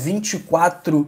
24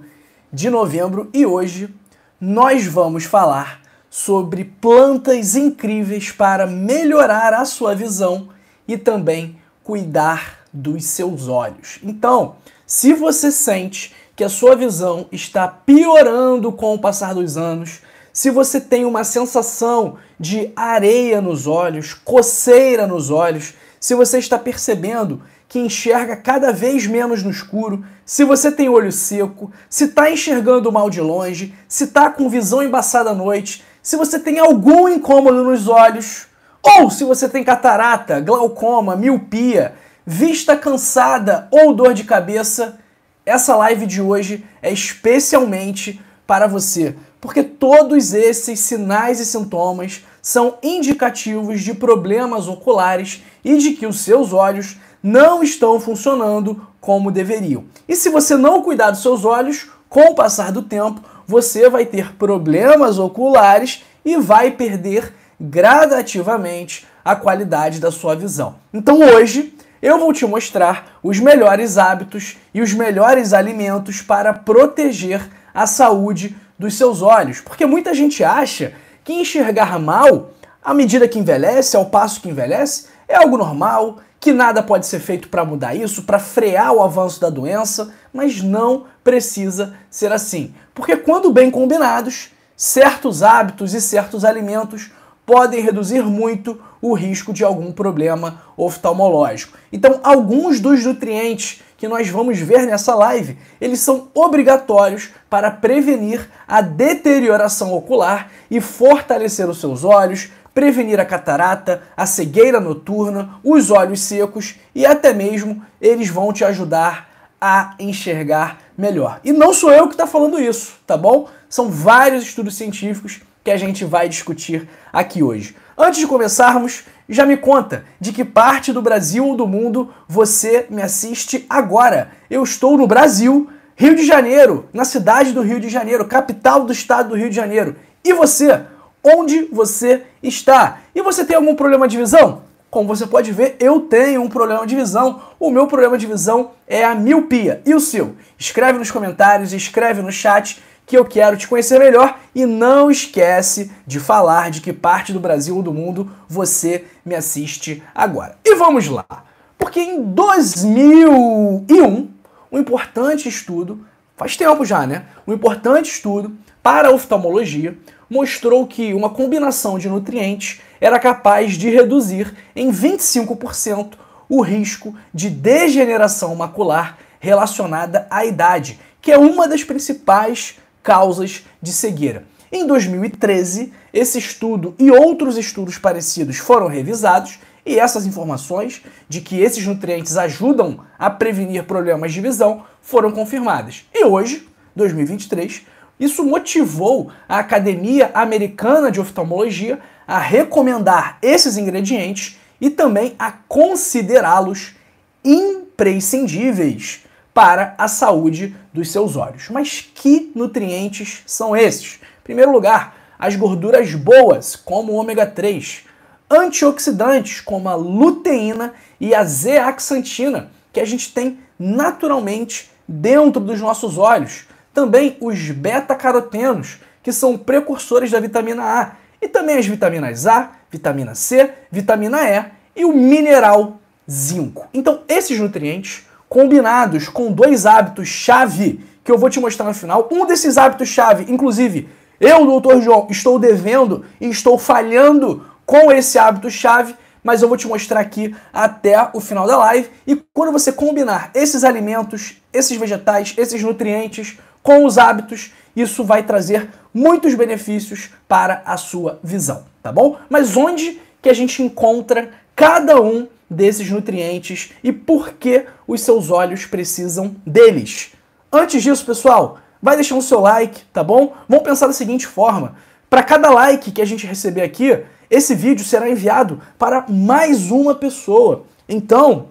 de novembro e hoje nós vamos falar sobre plantas incríveis para melhorar a sua visão e também cuidar dos seus olhos. Então, se você sente que a sua visão está piorando com o passar dos anos, se você tem uma sensação de areia nos olhos, coceira nos olhos, se você está percebendo que enxerga cada vez menos no escuro, se você tem olho seco, se está enxergando mal de longe, se está com visão embaçada à noite, se você tem algum incômodo nos olhos, ou se você tem catarata, glaucoma, miopia, vista cansada ou dor de cabeça, essa live de hoje é especialmente para você, porque todos esses sinais e sintomas são indicativos de problemas oculares e de que os seus olhos não estão funcionando como deveriam. E se você não cuidar dos seus olhos, com o passar do tempo, você vai ter problemas oculares e vai perder gradativamente a qualidade da sua visão. Então hoje eu vou te mostrar os melhores hábitos e os melhores alimentos para proteger a saúde dos seus olhos, porque muita gente acha que enxergar mal à medida que envelhece, ao passo que envelhece, é algo normal, que nada pode ser feito para mudar isso, para frear o avanço da doença, mas não precisa ser assim. Porque quando bem combinados, certos hábitos e certos alimentos podem reduzir muito o risco de algum problema oftalmológico. Então, alguns dos nutrientes que nós vamos ver nessa live, eles são obrigatórios para prevenir a deterioração ocular e fortalecer os seus olhos, prevenir a catarata, a cegueira noturna, os olhos secos e até mesmo eles vão te ajudar a enxergar melhor. E não sou eu que está falando isso, tá bom? São vários estudos científicos que a gente vai discutir aqui hoje. Antes de começarmos, já me conta de que parte do Brasil ou do mundo você me assiste agora. Eu estou no Brasil, Rio de Janeiro, na cidade do Rio de Janeiro, capital do estado do Rio de Janeiro. E você? onde você está. E você tem algum problema de visão? Como você pode ver, eu tenho um problema de visão. O meu problema de visão é a miopia. E o seu? Escreve nos comentários, escreve no chat que eu quero te conhecer melhor e não esquece de falar de que parte do Brasil ou do mundo você me assiste agora. E vamos lá. Porque em 2001, um importante estudo, faz tempo já, né? Um importante estudo para oftalmologia mostrou que uma combinação de nutrientes era capaz de reduzir em 25% o risco de degeneração macular relacionada à idade, que é uma das principais causas de cegueira. Em 2013, esse estudo e outros estudos parecidos foram revisados e essas informações de que esses nutrientes ajudam a prevenir problemas de visão foram confirmadas. E hoje, 2023, isso motivou a Academia Americana de Oftalmologia a recomendar esses ingredientes e também a considerá-los imprescindíveis para a saúde dos seus olhos. Mas que nutrientes são esses? Em primeiro lugar, as gorduras boas, como o ômega 3, antioxidantes, como a luteína e a zeaxantina, que a gente tem naturalmente dentro dos nossos olhos, também os beta-carotenos, que são precursores da vitamina A, e também as vitaminas A, vitamina C, vitamina E e o mineral zinco. Então, esses nutrientes, combinados com dois hábitos-chave que eu vou te mostrar no final, um desses hábitos-chave, inclusive, eu, doutor João, estou devendo e estou falhando com esse hábito-chave, mas eu vou te mostrar aqui até o final da live. E quando você combinar esses alimentos, esses vegetais, esses nutrientes com os hábitos, isso vai trazer muitos benefícios para a sua visão, tá bom? Mas onde que a gente encontra cada um desses nutrientes e por que os seus olhos precisam deles? Antes disso, pessoal, vai deixar o seu like, tá bom? Vamos pensar da seguinte forma: para cada like que a gente receber aqui, esse vídeo será enviado para mais uma pessoa. Então,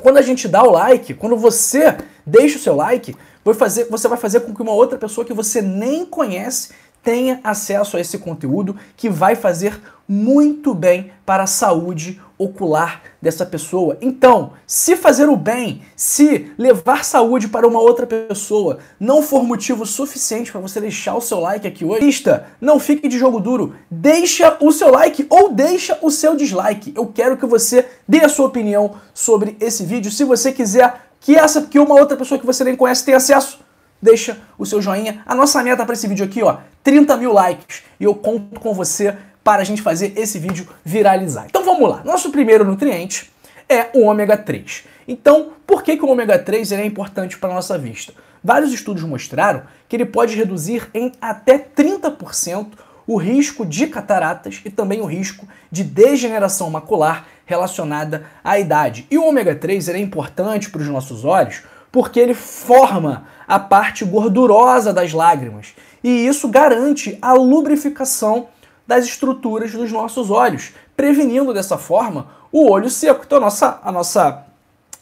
quando a gente dá o like, quando você deixa o seu like, Vai fazer, você vai fazer com que uma outra pessoa que você nem conhece tenha acesso a esse conteúdo que vai fazer muito bem para a saúde ocular dessa pessoa. Então, se fazer o bem, se levar saúde para uma outra pessoa não for motivo suficiente para você deixar o seu like aqui hoje, lista, não fique de jogo duro, deixa o seu like ou deixa o seu dislike. Eu quero que você dê a sua opinião sobre esse vídeo. Se você quiser que essa que uma outra pessoa que você nem conhece tem acesso, deixa o seu joinha. A nossa meta para esse vídeo aqui, ó, 30 mil likes. E eu conto com você para a gente fazer esse vídeo viralizar. Então vamos lá. Nosso primeiro nutriente é o ômega 3. Então, por que, que o ômega 3 é importante para a nossa vista? Vários estudos mostraram que ele pode reduzir em até 30% o risco de cataratas e também o risco de degeneração macular relacionada à idade. E o ômega 3 é importante para os nossos olhos porque ele forma a parte gordurosa das lágrimas e isso garante a lubrificação das estruturas dos nossos olhos, prevenindo dessa forma o olho seco. Então a nossa, a nossa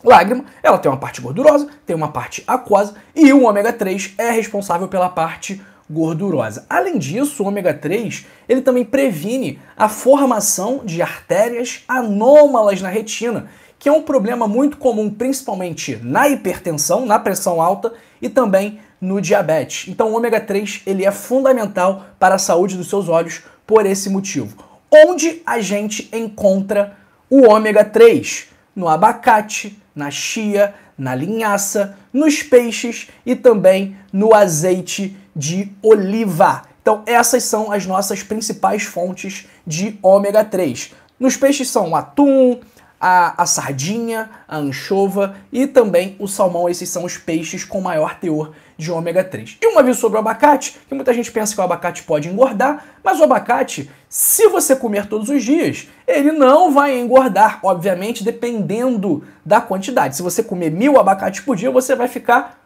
lágrima, ela tem uma parte gordurosa, tem uma parte aquosa e o ômega 3 é responsável pela parte gordurosa gordurosa. Além disso, o ômega 3 ele também previne a formação de artérias anômalas na retina, que é um problema muito comum, principalmente na hipertensão, na pressão alta e também no diabetes. Então, o ômega 3 ele é fundamental para a saúde dos seus olhos por esse motivo. Onde a gente encontra o ômega 3? No abacate, na chia, na linhaça, nos peixes e também no azeite de oliva. Então, essas são as nossas principais fontes de ômega 3. Nos peixes são o atum, a, a, sardinha, a anchova e também o salmão. Esses são os peixes com maior teor de ômega 3. E um aviso sobre o abacate, que muita gente pensa que o abacate pode engordar, mas o abacate, se você comer todos os dias, ele não vai engordar, obviamente, dependendo da quantidade. Se você comer mil abacates por dia, você vai ficar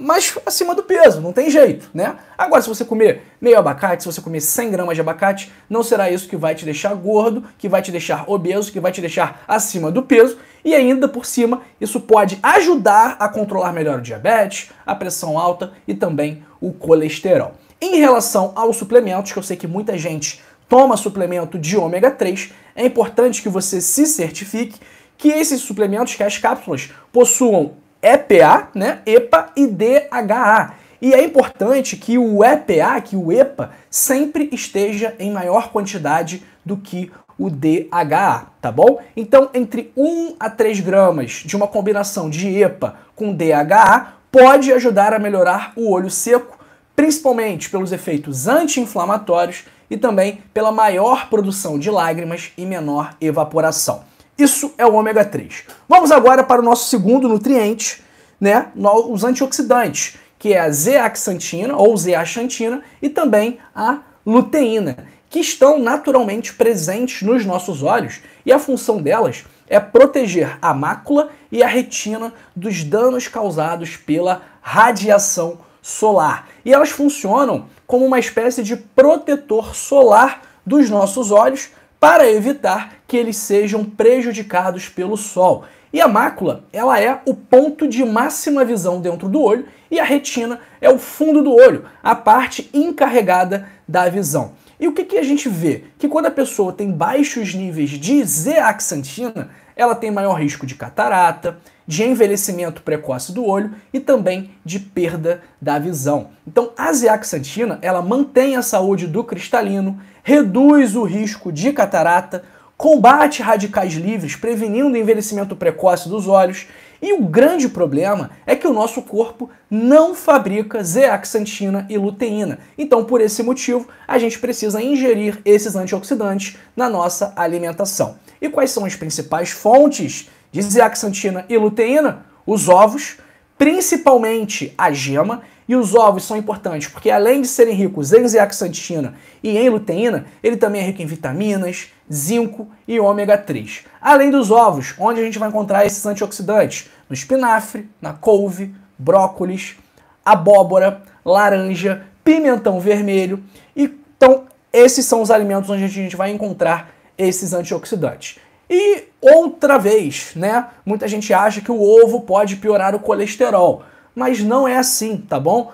mas acima do peso, não tem jeito, né? Agora, se você comer meio abacate, se você comer 100 gramas de abacate, não será isso que vai te deixar gordo, que vai te deixar obeso, que vai te deixar acima do peso, e ainda por cima, isso pode ajudar a controlar melhor o diabetes, a pressão alta e também o colesterol. Em relação aos suplementos, que eu sei que muita gente toma suplemento de ômega 3, é importante que você se certifique que esses suplementos, que as cápsulas, possuam EPA, né? EPA e DHA. E é importante que o EPA, que o EPA, sempre esteja em maior quantidade do que o DHA, tá bom? Então, entre 1 a 3 gramas de uma combinação de EPA com DHA pode ajudar a melhorar o olho seco, principalmente pelos efeitos anti-inflamatórios e também pela maior produção de lágrimas e menor evaporação. Isso é o ômega 3. Vamos agora para o nosso segundo nutriente, né? Os antioxidantes, que é a zeaxantina ou zeaxantina e também a luteína, que estão naturalmente presentes nos nossos olhos e a função delas é proteger a mácula e a retina dos danos causados pela radiação solar. E elas funcionam como uma espécie de protetor solar dos nossos olhos para evitar que eles sejam prejudicados pelo sol. E a mácula, ela é o ponto de máxima visão dentro do olho e a retina é o fundo do olho, a parte encarregada da visão. E o que, que a gente vê? Que quando a pessoa tem baixos níveis de zeaxantina, ela tem maior risco de catarata, de envelhecimento precoce do olho e também de perda da visão. Então, a zeaxantina, ela mantém a saúde do cristalino, reduz o risco de catarata, combate radicais livres, prevenindo o envelhecimento precoce dos olhos. E o grande problema é que o nosso corpo não fabrica zeaxantina e luteína. Então, por esse motivo, a gente precisa ingerir esses antioxidantes na nossa alimentação. E quais são as principais fontes de zeaxantina e luteína? Os ovos, principalmente a gema, e os ovos são importantes porque, além de serem ricos em zeaxantina e em luteína, ele também é rico em vitaminas, zinco e ômega 3. Além dos ovos, onde a gente vai encontrar esses antioxidantes? No espinafre, na couve, brócolis, abóbora, laranja, pimentão vermelho. Então, esses são os alimentos onde a gente vai encontrar esses antioxidantes. E outra vez, né? Muita gente acha que o ovo pode piorar o colesterol, mas não é assim, tá bom?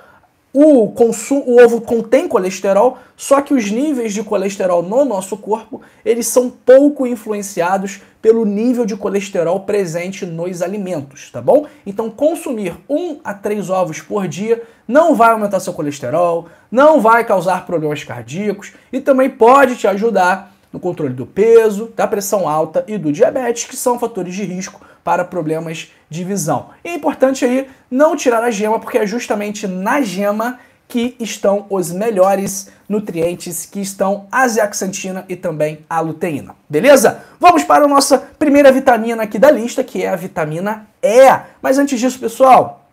O, consumo, o ovo contém colesterol, só que os níveis de colesterol no nosso corpo, eles são pouco influenciados pelo nível de colesterol presente nos alimentos, tá bom? Então consumir um a três ovos por dia não vai aumentar seu colesterol, não vai causar problemas cardíacos e também pode te ajudar no controle do peso, da pressão alta e do diabetes, que são fatores de risco para problemas de visão. E é importante aí não tirar a gema, porque é justamente na gema que estão os melhores nutrientes que estão a zeaxantina e também a luteína. Beleza? Vamos para a nossa primeira vitamina aqui da lista, que é a vitamina E. Mas antes disso, pessoal,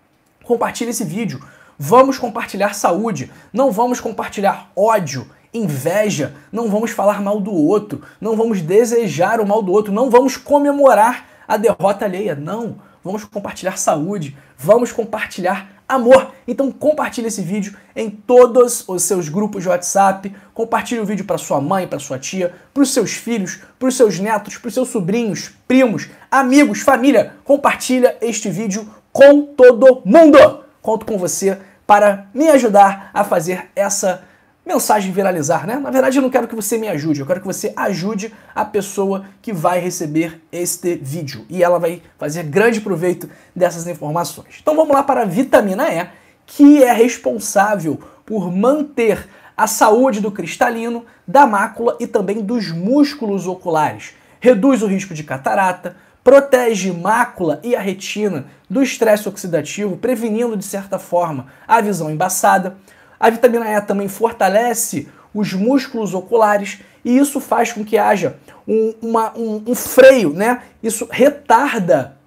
compartilhe esse vídeo. Vamos compartilhar saúde, não vamos compartilhar ódio inveja, não vamos falar mal do outro, não vamos desejar o mal do outro, não vamos comemorar a derrota alheia, não. Vamos compartilhar saúde, vamos compartilhar amor. Então compartilhe esse vídeo em todos os seus grupos de WhatsApp, compartilhe o vídeo para sua mãe, para sua tia, para os seus filhos, para os seus netos, para os seus sobrinhos, primos, amigos, família. Compartilha este vídeo com todo mundo. Conto com você para me ajudar a fazer essa mensagem viralizar, né? Na verdade, eu não quero que você me ajude, eu quero que você ajude a pessoa que vai receber este vídeo e ela vai fazer grande proveito dessas informações. Então vamos lá para a vitamina E, que é responsável por manter a saúde do cristalino, da mácula e também dos músculos oculares. Reduz o risco de catarata, protege mácula e a retina do estresse oxidativo, prevenindo de certa forma a visão embaçada a vitamina E também fortalece os músculos oculares e isso faz com que haja um, uma, um, um freio, né? Isso retarda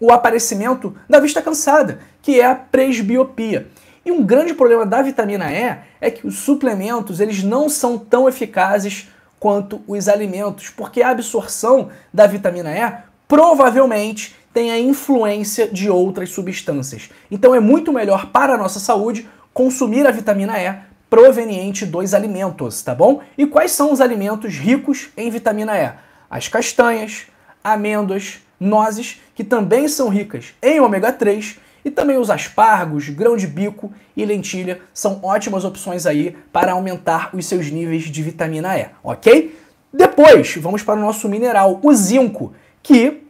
o aparecimento da vista cansada, que é a presbiopia. E um grande problema da vitamina E é que os suplementos eles não são tão eficazes quanto os alimentos, porque a absorção da vitamina E provavelmente tem a influência de outras substâncias. Então é muito melhor para a nossa saúde consumir a vitamina E proveniente dos alimentos, tá bom? E quais são os alimentos ricos em vitamina E? As castanhas, amêndoas, nozes, que também são ricas em ômega 3, e também os aspargos, grão de bico e lentilha são ótimas opções aí para aumentar os seus níveis de vitamina E, ok? Depois, vamos para o nosso mineral, o zinco, que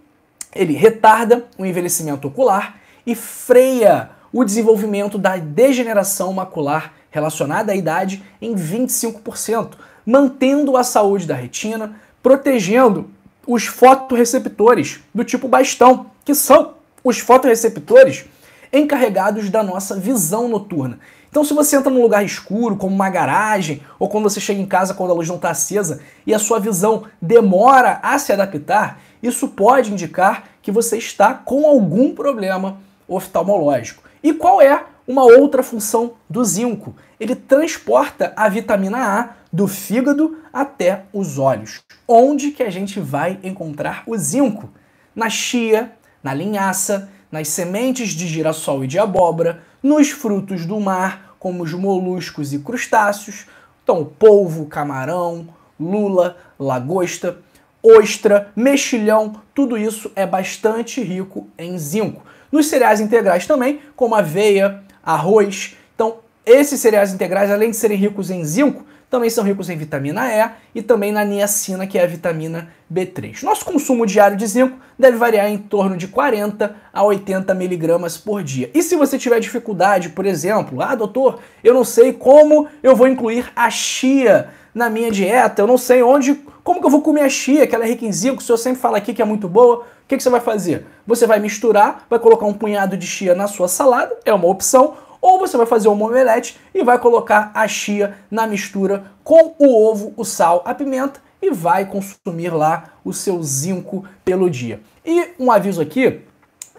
ele retarda o envelhecimento ocular e freia o desenvolvimento da degeneração macular relacionada à idade em 25%, mantendo a saúde da retina, protegendo os fotoreceptores do tipo bastão, que são os fotoreceptores encarregados da nossa visão noturna. Então, se você entra num lugar escuro, como uma garagem, ou quando você chega em casa quando a luz não está acesa e a sua visão demora a se adaptar, isso pode indicar que você está com algum problema oftalmológico. E qual é uma outra função do zinco? Ele transporta a vitamina A do fígado até os olhos. Onde que a gente vai encontrar o zinco? Na chia, na linhaça, nas sementes de girassol e de abóbora, nos frutos do mar, como os moluscos e crustáceos, então polvo, camarão, lula, lagosta, ostra, mexilhão, tudo isso é bastante rico em zinco. Nos cereais integrais também, como aveia, arroz. Então, esses cereais integrais, além de serem ricos em zinco, também são ricos em vitamina E e também na niacina, que é a vitamina B3. Nosso consumo diário de zinco deve variar em torno de 40 a 80 miligramas por dia. E se você tiver dificuldade, por exemplo, ah, doutor, eu não sei como eu vou incluir a chia na minha dieta, eu não sei onde, como que eu vou comer a chia, que ela é rica em zinco, o senhor sempre fala aqui que é muito boa. O que, que você vai fazer? Você vai misturar, vai colocar um punhado de chia na sua salada, é uma opção, ou você vai fazer uma omelete e vai colocar a chia na mistura com o ovo, o sal, a pimenta e vai consumir lá o seu zinco pelo dia. E um aviso aqui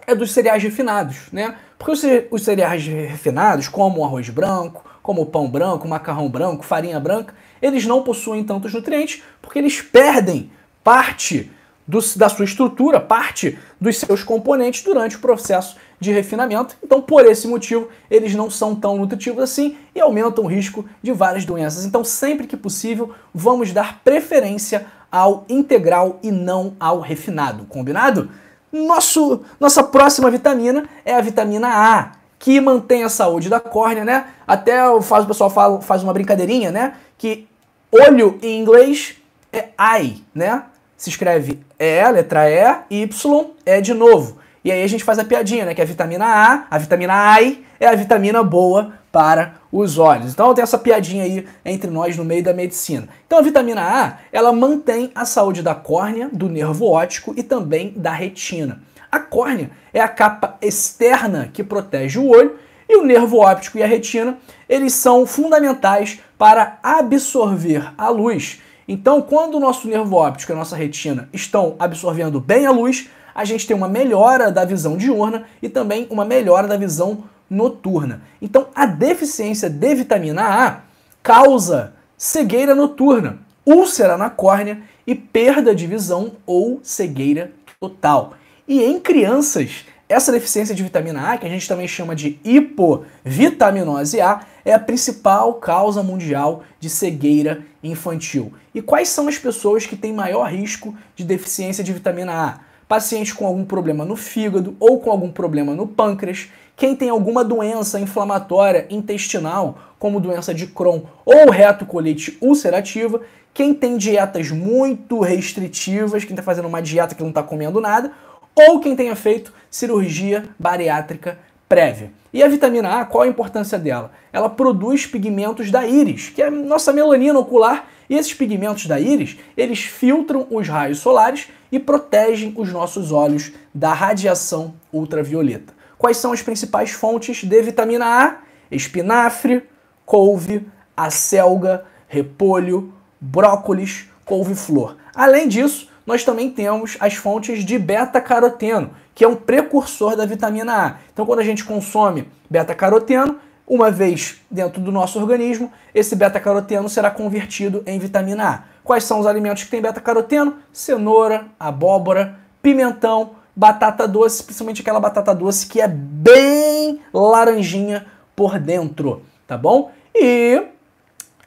é dos cereais refinados, né? Porque os cereais refinados, como o arroz branco, como o pão branco, macarrão branco, farinha branca, eles não possuem tantos nutrientes porque eles perdem parte do, da sua estrutura, parte dos seus componentes durante o processo de refinamento. Então, por esse motivo, eles não são tão nutritivos assim e aumentam o risco de várias doenças. Então, sempre que possível, vamos dar preferência ao integral e não ao refinado, combinado? Nosso, nossa próxima vitamina é a vitamina A, que mantém a saúde da córnea, né? Até o faz o pessoal fala, faz uma brincadeirinha, né? que olho em inglês é eye, né? Se escreve E, letra E, Y é de novo. E aí a gente faz a piadinha, né? Que é a vitamina A, a vitamina AI, é a vitamina boa para os olhos. Então tem essa piadinha aí entre nós no meio da medicina. Então a vitamina A, ela mantém a saúde da córnea, do nervo óptico e também da retina. A córnea é a capa externa que protege o olho e o nervo óptico e a retina, eles são fundamentais para absorver a luz. Então, quando o nosso nervo óptico e a nossa retina estão absorvendo bem a luz, a gente tem uma melhora da visão diurna e também uma melhora da visão noturna. Então, a deficiência de vitamina A causa cegueira noturna, úlcera na córnea e perda de visão ou cegueira total. E em crianças, essa deficiência de vitamina A, que a gente também chama de hipovitaminose A, é a principal causa mundial de cegueira infantil. E quais são as pessoas que têm maior risco de deficiência de vitamina A? Pacientes com algum problema no fígado ou com algum problema no pâncreas, quem tem alguma doença inflamatória intestinal, como doença de Crohn ou retocolite ulcerativa, quem tem dietas muito restritivas, quem está fazendo uma dieta que não está comendo nada, ou quem tenha feito cirurgia bariátrica prévia. E a vitamina A, qual a importância dela? Ela produz pigmentos da íris, que é a nossa melanina ocular, e esses pigmentos da íris, eles filtram os raios solares e protegem os nossos olhos da radiação ultravioleta. Quais são as principais fontes de vitamina A? Espinafre, couve, acelga, repolho, brócolis, couve-flor. Além disso, nós também temos as fontes de beta-caroteno, que é um precursor da vitamina A. Então, quando a gente consome beta-caroteno, uma vez dentro do nosso organismo, esse beta-caroteno será convertido em vitamina A. Quais são os alimentos que têm beta-caroteno? Cenoura, abóbora, pimentão, batata doce, principalmente aquela batata doce que é bem laranjinha por dentro, tá bom? E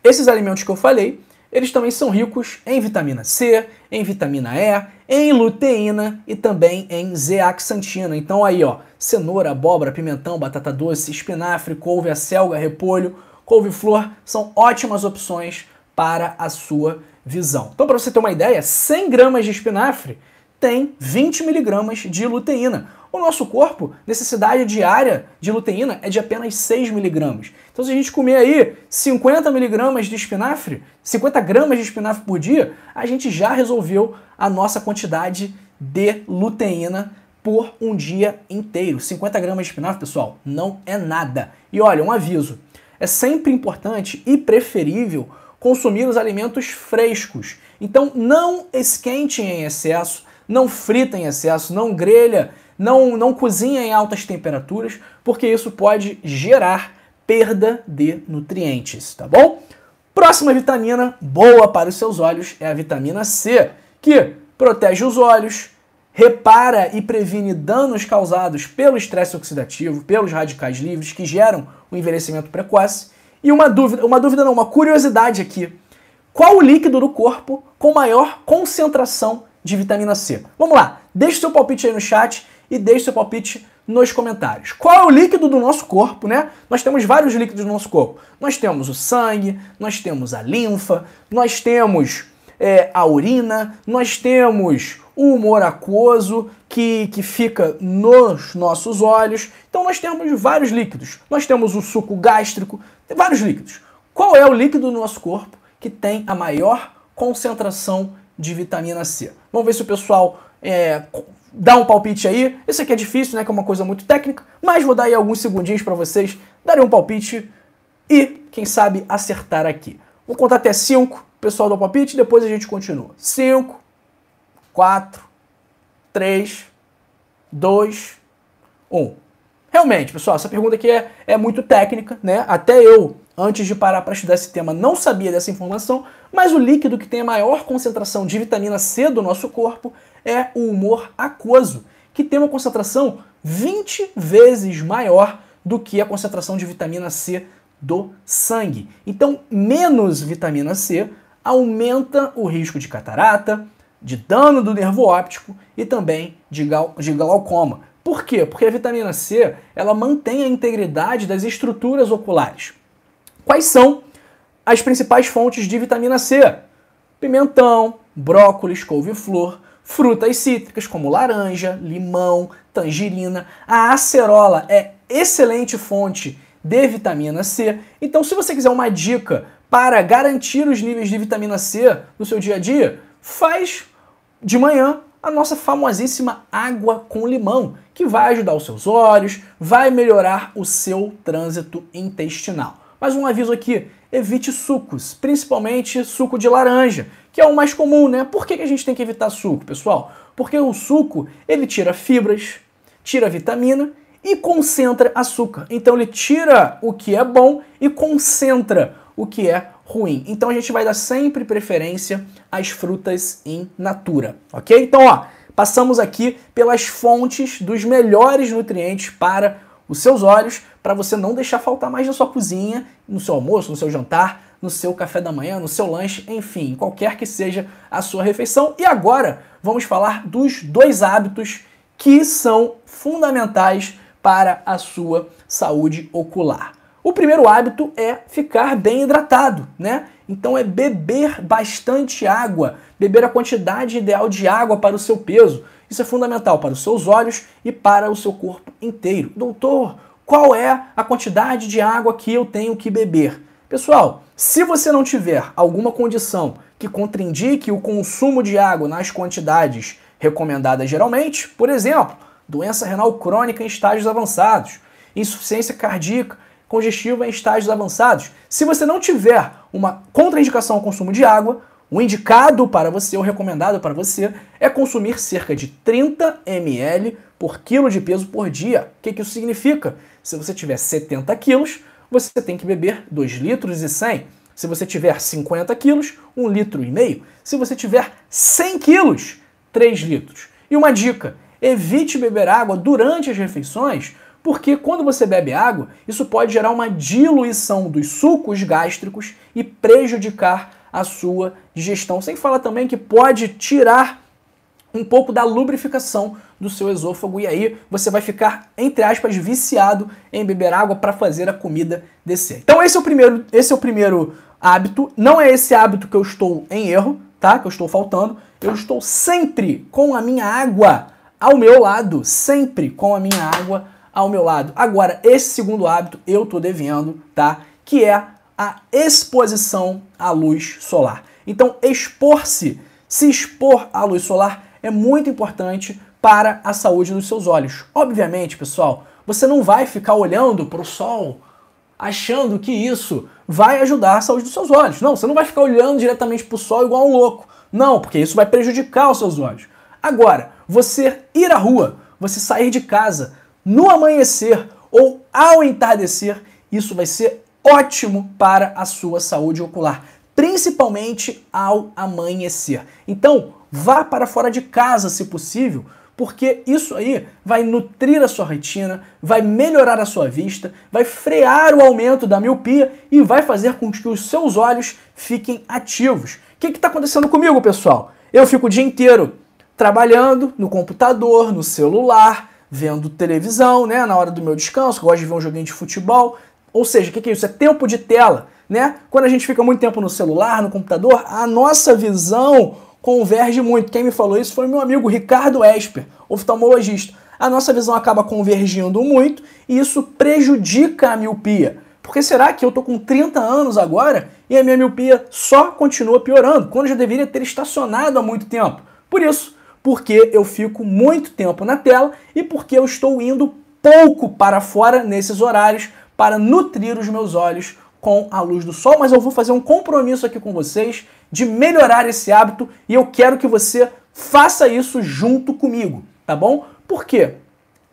esses alimentos que eu falei, eles também são ricos em vitamina C, em vitamina E, em luteína e também em zeaxantina. Então aí, ó, cenoura, abóbora, pimentão, batata doce, espinafre, couve, acelga, repolho, couve-flor são ótimas opções para a sua visão. Então, para você ter uma ideia, 100 gramas de espinafre tem 20 miligramas de luteína. O nosso corpo, necessidade diária de luteína é de apenas 6 miligramas. Então, se a gente comer aí 50 miligramas de espinafre, 50 gramas de espinafre por dia, a gente já resolveu a nossa quantidade de luteína por um dia inteiro. 50 gramas de espinafre, pessoal, não é nada. E olha, um aviso: é sempre importante e preferível consumir os alimentos frescos. Então, não esquente em excesso não frita em excesso, não grelha, não, não cozinha em altas temperaturas, porque isso pode gerar perda de nutrientes, tá bom? Próxima vitamina boa para os seus olhos é a vitamina C, que protege os olhos, repara e previne danos causados pelo estresse oxidativo, pelos radicais livres que geram o envelhecimento precoce. E uma dúvida, uma dúvida não, uma curiosidade aqui. Qual o líquido do corpo com maior concentração de vitamina C. Vamos lá, deixe seu palpite aí no chat e deixe seu palpite nos comentários. Qual é o líquido do nosso corpo, né? Nós temos vários líquidos no nosso corpo. Nós temos o sangue, nós temos a linfa, nós temos é, a urina, nós temos o humor aquoso que, que fica nos nossos olhos. Então nós temos vários líquidos. Nós temos o suco gástrico, vários líquidos. Qual é o líquido do nosso corpo que tem a maior concentração de vitamina C. Vamos ver se o pessoal é, dá um palpite aí. Isso aqui é difícil, né? Que é uma coisa muito técnica, mas vou dar aí alguns segundinhos para vocês darem um palpite e, quem sabe, acertar aqui. Vou contar até 5, pessoal do palpite, depois a gente continua. 5, 4, 3, 2, 1. Realmente, pessoal, essa pergunta aqui é, é muito técnica, né? Até eu Antes de parar para estudar esse tema, não sabia dessa informação, mas o líquido que tem a maior concentração de vitamina C do nosso corpo é o humor aquoso, que tem uma concentração 20 vezes maior do que a concentração de vitamina C do sangue. Então, menos vitamina C aumenta o risco de catarata, de dano do nervo óptico e também de, glau de glaucoma. Por quê? Porque a vitamina C ela mantém a integridade das estruturas oculares. Quais são as principais fontes de vitamina C? Pimentão, brócolis, couve-flor, frutas cítricas como laranja, limão, tangerina. A acerola é excelente fonte de vitamina C. Então, se você quiser uma dica para garantir os níveis de vitamina C no seu dia a dia, faz de manhã a nossa famosíssima água com limão, que vai ajudar os seus olhos, vai melhorar o seu trânsito intestinal. Mas um aviso aqui, evite sucos, principalmente suco de laranja, que é o mais comum, né? Por que a gente tem que evitar suco, pessoal? Porque o suco, ele tira fibras, tira vitamina e concentra açúcar. Então ele tira o que é bom e concentra o que é ruim. Então a gente vai dar sempre preferência às frutas em natura, ok? Então, ó, passamos aqui pelas fontes dos melhores nutrientes para os seus olhos para você não deixar faltar mais na sua cozinha, no seu almoço, no seu jantar, no seu café da manhã, no seu lanche, enfim, qualquer que seja a sua refeição. E agora vamos falar dos dois hábitos que são fundamentais para a sua saúde ocular. O primeiro hábito é ficar bem hidratado, né? Então é beber bastante água, beber a quantidade ideal de água para o seu peso. Isso é fundamental para os seus olhos e para o seu corpo inteiro. Doutor, qual é a quantidade de água que eu tenho que beber. Pessoal, se você não tiver alguma condição que contraindique o consumo de água nas quantidades recomendadas geralmente, por exemplo, doença renal crônica em estágios avançados, insuficiência cardíaca, congestiva em estágios avançados, se você não tiver uma contraindicação ao consumo de água, o indicado para você, o recomendado para você, é consumir cerca de 30 ml por quilo de peso por dia. O que, que isso significa? Se você tiver 70 quilos, você tem que beber 2 litros e 100. Se você tiver 50 quilos, 1 litro e meio. Se você tiver 100 quilos, 3 litros. E uma dica, evite beber água durante as refeições, porque quando você bebe água, isso pode gerar uma diluição dos sucos gástricos e prejudicar a sua digestão. Sem falar também que pode tirar um pouco da lubrificação do seu esôfago e aí você vai ficar, entre aspas, viciado em beber água para fazer a comida descer. Então esse é o primeiro, esse é o primeiro hábito. Não é esse hábito que eu estou em erro, tá? Que eu estou faltando. Eu estou sempre com a minha água ao meu lado, sempre com a minha água ao meu lado. Agora, esse segundo hábito eu tô devendo, tá? Que é a exposição à luz solar. Então, expor-se, se expor à luz solar é muito importante para a saúde dos seus olhos. Obviamente, pessoal, você não vai ficar olhando para o sol achando que isso vai ajudar a saúde dos seus olhos. Não, você não vai ficar olhando diretamente para o sol igual um louco. Não, porque isso vai prejudicar os seus olhos. Agora, você ir à rua, você sair de casa no amanhecer ou ao entardecer, isso vai ser ótimo para a sua saúde ocular, principalmente ao amanhecer. Então, vá para fora de casa se possível, porque isso aí vai nutrir a sua retina, vai melhorar a sua vista, vai frear o aumento da miopia e vai fazer com que os seus olhos fiquem ativos. O que está acontecendo comigo, pessoal? Eu fico o dia inteiro trabalhando no computador, no celular, vendo televisão, né? Na hora do meu descanso, gosto de ver um joguinho de futebol, ou seja, o que é isso? É tempo de tela, né? Quando a gente fica muito tempo no celular, no computador, a nossa visão converge muito. Quem me falou isso foi meu amigo Ricardo Esper, oftalmologista. A nossa visão acaba convergindo muito e isso prejudica a miopia. Porque será que eu tô com 30 anos agora e a minha miopia só continua piorando, quando eu já deveria ter estacionado há muito tempo? Por isso, porque eu fico muito tempo na tela e porque eu estou indo pouco para fora nesses horários para nutrir os meus olhos com a luz do sol, mas eu vou fazer um compromisso aqui com vocês de melhorar esse hábito e eu quero que você faça isso junto comigo, tá bom? Porque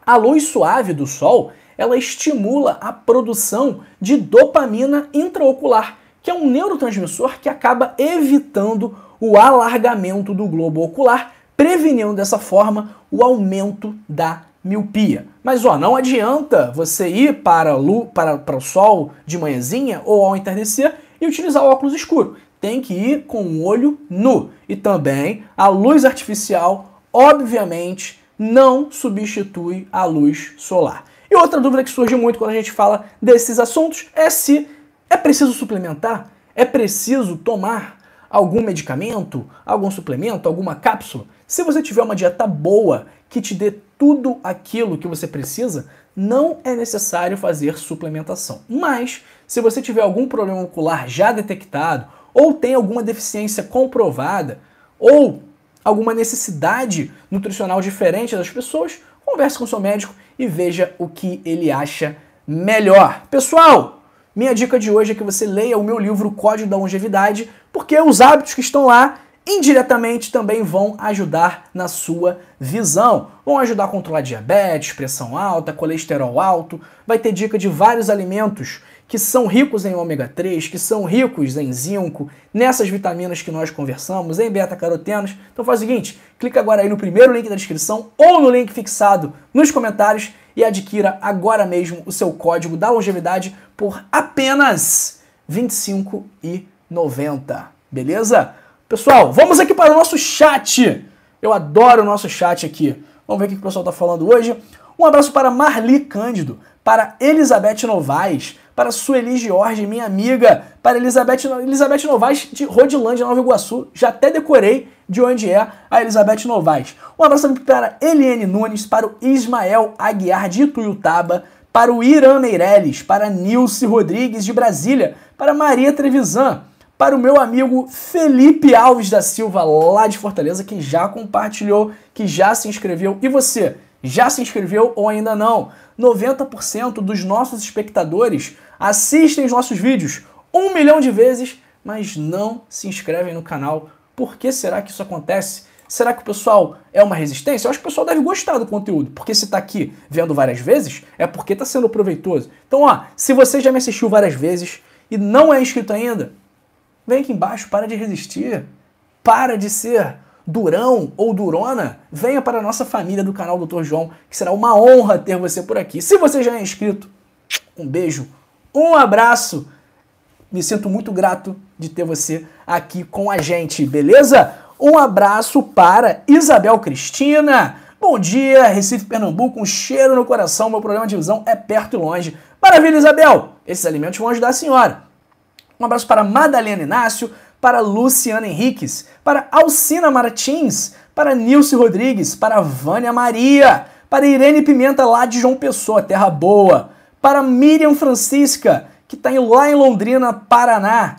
A luz suave do sol, ela estimula a produção de dopamina intraocular, que é um neurotransmissor que acaba evitando o alargamento do globo ocular, prevenindo dessa forma o aumento da miopia. Mas ó, não adianta você ir para, lu, para, para o sol de manhãzinha ou ao entardecer e utilizar o óculos escuro. Tem que ir com o olho nu. E também a luz artificial, obviamente, não substitui a luz solar. E outra dúvida que surge muito quando a gente fala desses assuntos é se é preciso suplementar, é preciso tomar algum medicamento, algum suplemento, alguma cápsula. Se você tiver uma dieta boa que te dê tudo aquilo que você precisa, não é necessário fazer suplementação. Mas, se você tiver algum problema ocular já detectado, ou tem alguma deficiência comprovada, ou alguma necessidade nutricional diferente das pessoas, converse com seu médico e veja o que ele acha melhor. Pessoal, minha dica de hoje é que você leia o meu livro Código da Longevidade, porque os hábitos que estão lá indiretamente também vão ajudar na sua visão. Vão ajudar a controlar diabetes, pressão alta, colesterol alto. Vai ter dica de vários alimentos que são ricos em ômega 3, que são ricos em zinco, nessas vitaminas que nós conversamos, em beta-carotenos. Então faz o seguinte, clica agora aí no primeiro link da descrição ou no link fixado nos comentários e adquira agora mesmo o seu código da longevidade por apenas R$ 25,90. Beleza? Pessoal, vamos aqui para o nosso chat. Eu adoro o nosso chat aqui. Vamos ver o que o pessoal está falando hoje. Um abraço para Marli Cândido, para Elizabeth Novaes, para Sueli Jorge, minha amiga, para Elizabeth, Elizabeth Novaes de Rodilândia, Nova Iguaçu. Já até decorei de onde é a Elizabeth Novaes. Um abraço também para Eliane Nunes, para o Ismael Aguiar de Ituiutaba, para o Irã Meirelles, para Nilce Rodrigues de Brasília, para Maria Trevisan para o meu amigo Felipe Alves da Silva, lá de Fortaleza, que já compartilhou, que já se inscreveu. E você, já se inscreveu ou ainda não? 90% dos nossos espectadores assistem os nossos vídeos um milhão de vezes, mas não se inscrevem no canal. Por que será que isso acontece? Será que o pessoal é uma resistência? Eu acho que o pessoal deve gostar do conteúdo, porque se está aqui vendo várias vezes, é porque está sendo proveitoso. Então, ó, se você já me assistiu várias vezes e não é inscrito ainda, Vem aqui embaixo, para de resistir. Para de ser durão ou durona. Venha para a nossa família do canal Dr. João, que será uma honra ter você por aqui. Se você já é inscrito, um beijo, um abraço. Me sinto muito grato de ter você aqui com a gente, beleza? Um abraço para Isabel Cristina. Bom dia, Recife, Pernambuco, um cheiro no coração. Meu programa de visão é perto e longe. Maravilha, Isabel! Esses alimentos vão ajudar a senhora. Um abraço para Madalena Inácio, para Luciana Henriques, para Alcina Martins, para Nilce Rodrigues, para Vânia Maria, para Irene Pimenta, lá de João Pessoa, Terra Boa, para Miriam Francisca, que está lá em Londrina, Paraná,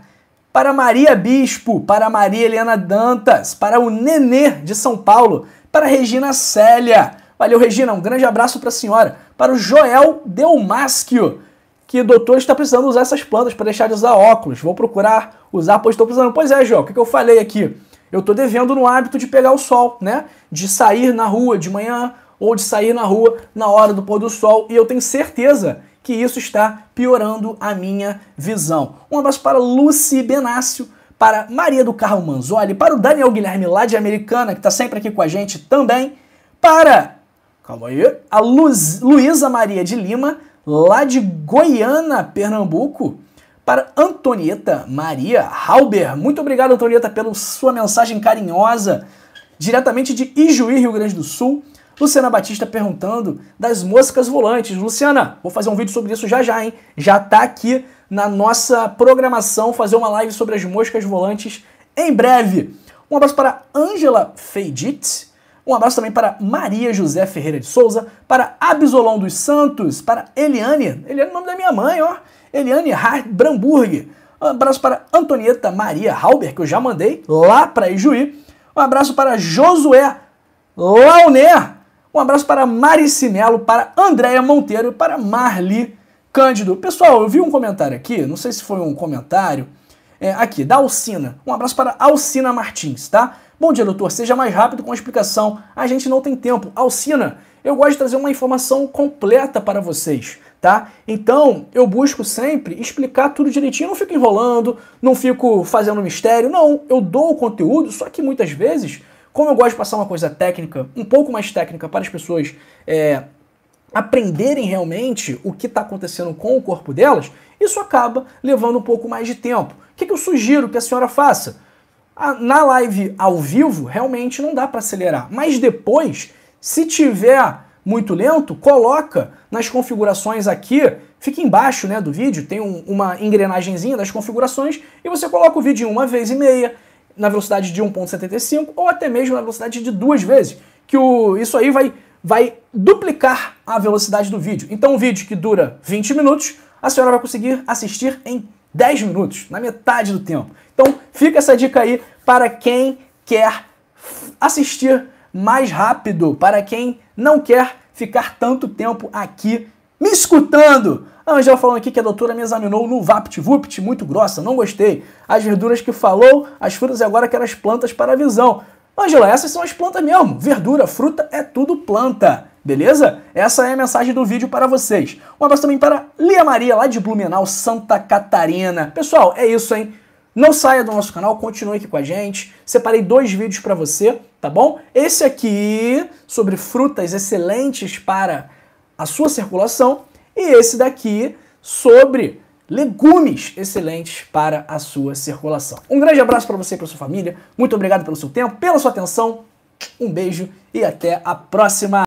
para Maria Bispo, para Maria Helena Dantas, para o Nenê de São Paulo, para Regina Célia. Valeu, Regina, um grande abraço para a senhora. Para o Joel Delmaschio, que doutor está precisando usar essas plantas para deixar de usar óculos. Vou procurar usar, pois estou precisando. Pois é, João, o que, que eu falei aqui? Eu estou devendo no hábito de pegar o sol, né? De sair na rua de manhã ou de sair na rua na hora do pôr do sol. E eu tenho certeza que isso está piorando a minha visão. Um abraço para Lucy Benácio, para Maria do Carro Manzoli, para o Daniel Guilherme lá de Americana, que está sempre aqui com a gente também, para. Calma aí. A Luísa Maria de Lima, lá de Goiânia, Pernambuco, para Antonieta Maria Halber. Muito obrigado, Antonieta, pela sua mensagem carinhosa, diretamente de Ijuí, Rio Grande do Sul. Luciana Batista perguntando das moscas volantes. Luciana, vou fazer um vídeo sobre isso já já, hein? Já tá aqui na nossa programação fazer uma live sobre as moscas volantes em breve. Um abraço para Angela Feiditz, um abraço também para Maria José Ferreira de Souza, para Absolon dos Santos, para Eliane, Eliane é o nome da minha mãe, ó, Eliane Bramburg. Um abraço para Antonieta Maria Halber, que eu já mandei lá para Ijuí. Um abraço para Josué Launé. Um abraço para Maricinelo, para Andréia Monteiro, para Marli Cândido. Pessoal, eu vi um comentário aqui, não sei se foi um comentário, é, aqui, da Alcina. Um abraço para Alcina Martins, tá? Bom dia, doutor. Seja mais rápido com a explicação. A gente não tem tempo. Alcina, eu gosto de trazer uma informação completa para vocês, tá? Então, eu busco sempre explicar tudo direitinho. Eu não fico enrolando, não fico fazendo mistério. Não, eu dou o conteúdo, só que muitas vezes, como eu gosto de passar uma coisa técnica, um pouco mais técnica para as pessoas é, aprenderem realmente o que está acontecendo com o corpo delas, isso acaba levando um pouco mais de tempo. O que, que eu sugiro que a senhora faça? Na live ao vivo, realmente não dá para acelerar. Mas depois, se tiver muito lento, coloca nas configurações aqui, fica embaixo né, do vídeo, tem um, uma engrenagemzinha das configurações, e você coloca o vídeo em uma vez e meia, na velocidade de 1.75, ou até mesmo na velocidade de duas vezes, que o, isso aí vai, vai duplicar a velocidade do vídeo. Então, um vídeo que dura 20 minutos, a senhora vai conseguir assistir em 10 minutos, na metade do tempo. Então fica essa dica aí para quem quer assistir mais rápido, para quem não quer ficar tanto tempo aqui me escutando. A Angela falando aqui que a doutora me examinou no VaptVupt, muito grossa, não gostei. As verduras que falou, as frutas e agora que as plantas para a visão. Angela, essas são as plantas mesmo. Verdura, fruta é tudo planta. Beleza? Essa é a mensagem do vídeo para vocês. Um abraço também para Lia Maria, lá de Blumenau, Santa Catarina. Pessoal, é isso, hein? Não saia do nosso canal, continue aqui com a gente. Separei dois vídeos para você, tá bom? Esse aqui sobre frutas excelentes para a sua circulação e esse daqui sobre legumes excelentes para a sua circulação. Um grande abraço para você e para sua família. Muito obrigado pelo seu tempo, pela sua atenção. Um beijo e até a próxima.